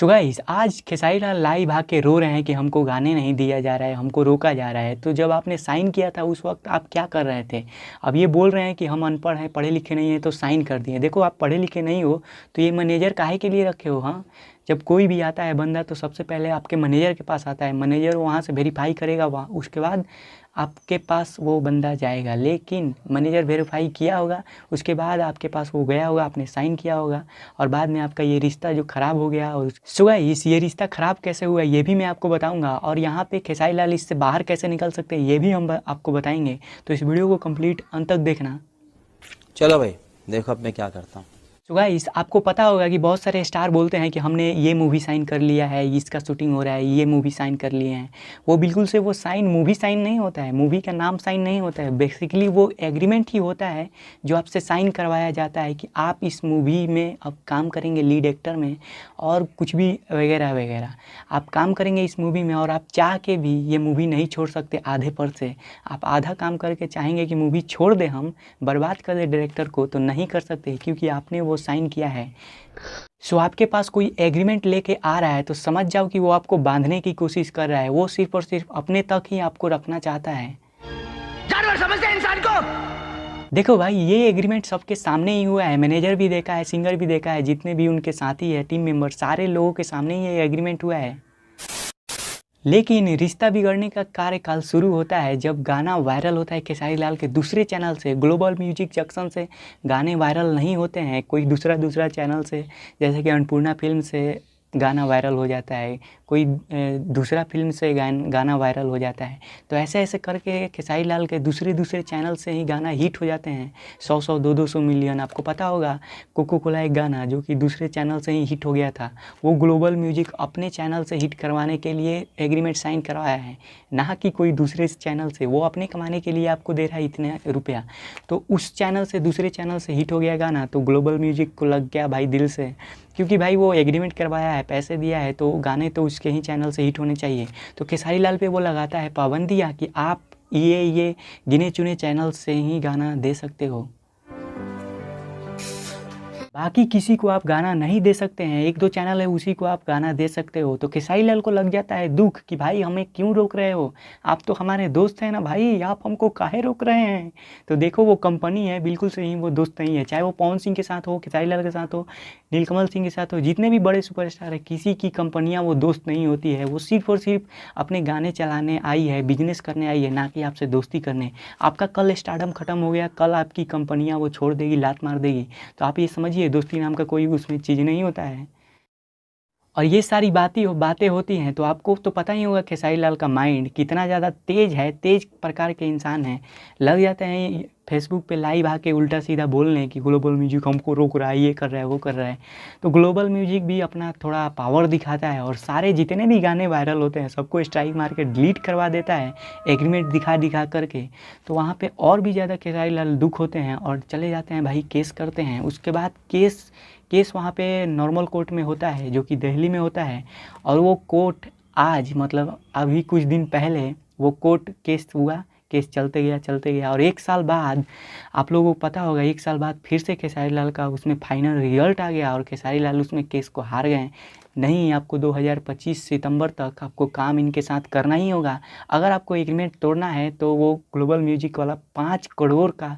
so guys आज खेसारी लाल live के रो रहे हैं कि हमको गाने नहीं दिया जा रहा है हमको रोका जा रहा है तो जब आपने साइन किया था उस वक्त आप क्या कर रहे थे अब ये बोल रहे हैं कि हम अनपढ़ हैं पढ़े लिखे नहीं हैं तो साइन कर दिए देखो आप पढ़े लिखे नहीं हो तो ये मैनेजर काहे के लिए रखे हो हाँ जब कोई भी आता है बंदा तो सबसे पहले आपके मैनेजर के पास आता है मैनेजर वहाँ से वेरीफाई करेगा वहाँ उसके बाद आपके पास वो बंदा जाएगा लेकिन मैनेजर वेरीफाई किया होगा उसके बाद आपके पास वो गया होगा आपने साइन किया होगा और बाद में आपका ये रिश्ता जो ख़राब हो गया और सुबह इस ये रिश्ता ख़राब कैसे हुआ ये भी मैं आपको बताऊंगा और यहाँ पे खेसाई लाल इससे बाहर कैसे निकल सकते हैं ये भी हम आपको बताएंगे तो इस वीडियो को कम्प्लीट अंत तक देखना चलो भाई देखो अब मैं क्या करता हूँ तो गाइस आपको पता होगा कि बहुत सारे स्टार बोलते हैं कि हमने ये मूवी साइन कर लिया है इसका शूटिंग हो रहा है ये मूवी साइन कर लिए हैं वो बिल्कुल से वो साइन मूवी साइन नहीं होता है मूवी का नाम साइन नहीं होता है बेसिकली वो एग्रीमेंट ही होता है जो आपसे साइन करवाया जाता है कि आप इस मूवी में अब काम करेंगे लीड एक्टर में और कुछ भी वगैरह वगैरह आप काम करेंगे इस मूवी में और आप चाह के भी ये मूवी नहीं छोड़ सकते आधे पर से आप आधा काम करके चाहेंगे कि मूवी छोड़ दें हम बर्बाद कर दें डायरेक्टर को तो नहीं कर सकते क्योंकि आपने वो साइन किया है सो so, आपके पास कोई एग्रीमेंट लेके आ रहा है तो समझ जाओ कि वो आपको बांधने की कोशिश कर रहा है वो सिर्फ और सिर्फ अपने तक ही आपको रखना चाहता है जानवर समझते इंसान को देखो भाई ये एग्रीमेंट सबके सामने ही हुआ है मैनेजर भी देखा है सिंगर भी देखा है जितने भी उनके साथी है टीम मेंबर सारे लोगों के सामने ही ये एग्रीमेंट हुआ है लेकिन रिश्ता बिगड़ने का कार्यकाल शुरू होता है जब गाना वायरल होता है खेसारी लाल के दूसरे चैनल से ग्लोबल म्यूजिक जंक्शन से गाने वायरल नहीं होते हैं कोई दूसरा दूसरा चैनल से जैसे कि अन्नपूर्णा फिल्म से गाना वायरल हो जाता है कोई दूसरा फिल्म से गान गाना वायरल हो जाता है तो ऐसे ऐसे करके खेसारी लाल के दूसरे दूसरे चैनल से ही गाना हिट हो जाते हैं सौ सौ दो दो सौ मिलियन आपको पता होगा कोको कोला एक गाना जो कि दूसरे चैनल से ही हिट हो गया था वो ग्लोबल म्यूजिक अपने चैनल से हिट करवाने के लिए एग्रीमेंट साइन करवाया है ना कि कोई दूसरे चैनल से वो अपने कमाने के लिए आपको दे रहा है इतने रुपया तो उस चैनल से दूसरे चैनल से हिट हो गया गाना तो ग्लोबल म्यूजिक को लग गया भाई दिल से क्योंकि भाई वो एग्रीमेंट करवाया है पैसे दिया है तो गाने तो उसके ही चैनल से हिट होने चाहिए तो खेसारी लाल पे वो लगाता है पाबंदियाँ कि आप ये ये गिने चुने चैनल से ही गाना दे सकते हो बाकी किसी को आप गाना नहीं दे सकते हैं एक दो चैनल है उसी को आप गाना दे सकते हो तो खेसाई लाल को लग जाता है दुख कि भाई हमें क्यों रोक रहे हो आप तो हमारे दोस्त हैं ना भाई आप हमको काहे रोक रहे हैं तो देखो वो कंपनी है बिल्कुल सही वो दोस्त नहीं है चाहे वो पवन सिंह के साथ हो खेसाई लाल के साथ हो नीलकमल सिंह के साथ हो जितने भी बड़े सुपरस्टार हैं किसी की कंपनियाँ वो दोस्त नहीं होती है वो सिर्फ और सिर्फ अपने गाने चलाने आई है बिजनेस करने आई है ना कि आपसे दोस्ती करने आपका कल स्टार्डम खत्म हो गया कल आपकी कंपनियाँ वो छोड़ देगी लात मार देगी तो आप ये समझिए कीजिए दोस्ती नाम का कोई उसमें चीज़ नहीं होता है और ये सारी बातें बातें होती हैं तो आपको तो पता ही होगा खेसारी लाल का माइंड कितना ज़्यादा तेज है तेज प्रकार के इंसान हैं लग जाते हैं फेसबुक पे लाइव आके उल्टा सीधा बोल हैं कि ग्लोबल म्यूजिक हमको रोक रहा है ये कर रहा है वो कर रहा है तो ग्लोबल म्यूजिक भी अपना थोड़ा पावर दिखाता है और सारे जितने भी गाने वायरल होते हैं सबको स्ट्राइक मार के डिलीट करवा देता है एग्रीमेंट दिखा दिखा करके तो वहाँ पर और भी ज़्यादा खेसारी लाल दुख होते हैं और चले जाते हैं भाई केस करते हैं उसके बाद केस केस वहाँ पे नॉर्मल कोर्ट में होता है जो कि दिल्ली में होता है और वो कोर्ट आज मतलब अभी कुछ दिन पहले वो कोर्ट केस हुआ केस चलते गया चलते गया और एक साल बाद आप लोगों को पता होगा एक साल बाद फिर से खेसारी लाल का उसमें फाइनल रिजल्ट आ गया और खेसारी लाल उसमें केस को हार गए नहीं आपको 2025 सितंबर तक आपको काम इनके साथ करना ही होगा अगर आपको एग्रीमेंट तोड़ना है तो वो ग्लोबल म्यूजिक वाला पाँच करोड़ का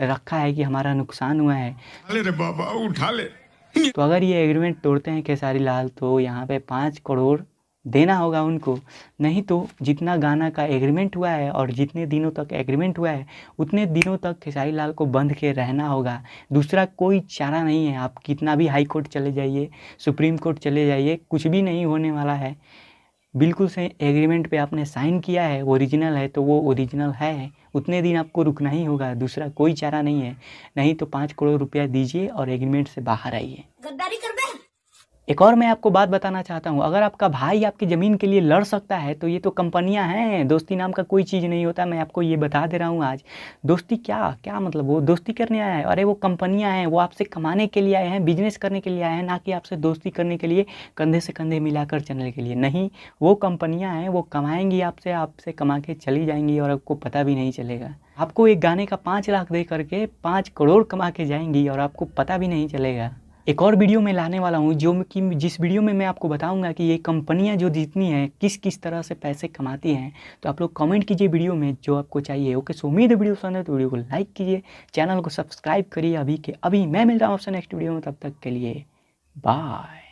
रखा है कि हमारा नुकसान हुआ है अरे बाबा उठा ले तो अगर ये एग्रीमेंट तोड़ते हैं खेसारी लाल तो यहाँ पे पाँच करोड़ देना होगा उनको नहीं तो जितना गाना का एग्रीमेंट हुआ है और जितने दिनों तक एग्रीमेंट हुआ है उतने दिनों तक खेसारी लाल को बंद के रहना होगा दूसरा कोई चारा नहीं है आप कितना भी हाई कोर्ट चले जाइए सुप्रीम कोर्ट चले जाइए कुछ भी नहीं होने वाला है बिल्कुल सही एग्रीमेंट पे आपने साइन किया है ओरिजिनल है तो वो ओरिजिनल है उतने दिन आपको रुकना ही होगा दूसरा कोई चारा नहीं है नहीं तो पाँच करोड़ रुपया दीजिए और एग्रीमेंट से बाहर आइए एक और मैं आपको बात बताना चाहता हूँ अगर आपका भाई आपकी ज़मीन के लिए लड़ सकता है तो ये तो कंपनियाँ हैं दोस्ती नाम का कोई चीज़ नहीं होता मैं आपको ये बता दे रहा हूँ आज दोस्ती क्या क्या मतलब वो दोस्ती करने आया है अरे वो कंपनियाँ हैं वो आपसे कमाने के लिए आए हैं बिजनेस करने के लिए आए हैं ना कि आपसे दोस्ती करने के लिए कंधे से कंधे मिलाकर चलने के लिए नहीं वो कंपनियाँ हैं वो कमाएंगी आपसे आपसे कमा के चली जाएंगी और आपको पता भी नहीं चलेगा आपको एक गाने का पाँच लाख दे करके पाँच करोड़ कमा के जाएंगी और आपको पता भी नहीं चलेगा एक और वीडियो में लाने वाला हूँ जो कि जिस वीडियो में मैं आपको बताऊँगा कि ये कंपनियाँ जो जितनी हैं किस किस तरह से पैसे कमाती हैं तो आप लोग कमेंट कीजिए वीडियो में जो आपको चाहिए ओके सो उम्मीद है वीडियो पसंद है तो वीडियो को लाइक कीजिए चैनल को सब्सक्राइब करिए अभी के अभी मैं मिलता हूँ आपसे नेक्स्ट वीडियो में तब तक के लिए बाय